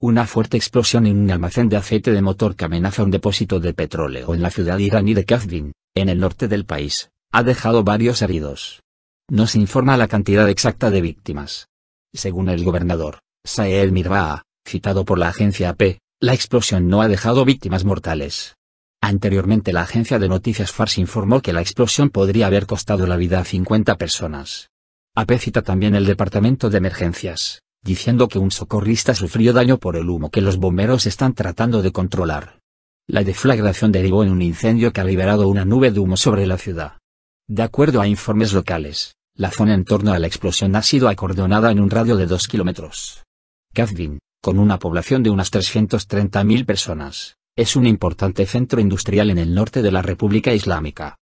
Una fuerte explosión en un almacén de aceite de motor que amenaza un depósito de petróleo en la ciudad iraní de Kazvin, en el norte del país, ha dejado varios heridos. No se informa la cantidad exacta de víctimas. Según el gobernador, Saeed Mirbaa, citado por la agencia AP, la explosión no ha dejado víctimas mortales. Anteriormente la agencia de noticias Fars informó que la explosión podría haber costado la vida a 50 personas. AP cita también el Departamento de Emergencias, diciendo que un socorrista sufrió daño por el humo que los bomberos están tratando de controlar. La deflagración derivó en un incendio que ha liberado una nube de humo sobre la ciudad. De acuerdo a informes locales, la zona en torno a la explosión ha sido acordonada en un radio de 2 kilómetros. Kazvin, con una población de unas 330.000 personas, es un importante centro industrial en el norte de la República Islámica.